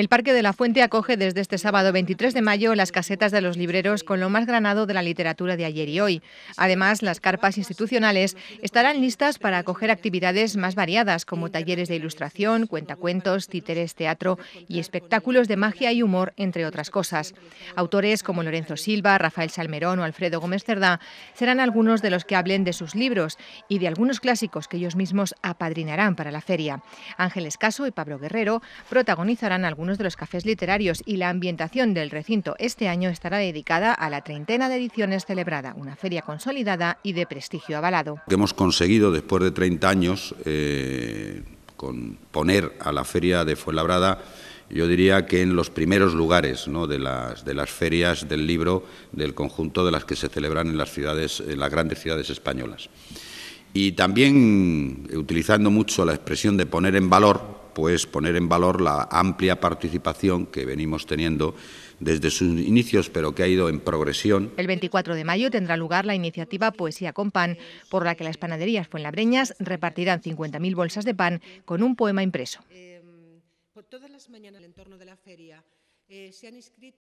El Parque de la Fuente acoge desde este sábado 23 de mayo las casetas de los libreros con lo más granado de la literatura de ayer y hoy. Además, las carpas institucionales estarán listas para acoger actividades más variadas como talleres de ilustración, cuentacuentos, títeres, teatro y espectáculos de magia y humor, entre otras cosas. Autores como Lorenzo Silva, Rafael Salmerón o Alfredo Gómez Cerdá serán algunos de los que hablen de sus libros y de algunos clásicos que ellos mismos apadrinarán para la feria. Ángeles Caso y Pablo Guerrero protagonizarán algunos de los cafés literarios y la ambientación del recinto este año estará dedicada a la treintena de ediciones celebrada, una feria consolidada y de prestigio avalado. Que hemos conseguido después de 30 años eh, con poner a la feria de Fuenlabrada yo diría que en los primeros lugares de, las, de, las, ferias del libro del conjunto de las que se celebran en las ciudades, en las grandes ciudades españolas. Y también eh, utilizando mucho la expresión de poner en valor, pues poner en valor la amplia participación que venimos teniendo desde sus inicios, pero que ha ido en progresión. El 24 de mayo tendrá lugar la iniciativa Poesía con Pan, por la que las panaderías fuenlabreñas repartirán 50.000 bolsas de pan con un poema impreso. Eh,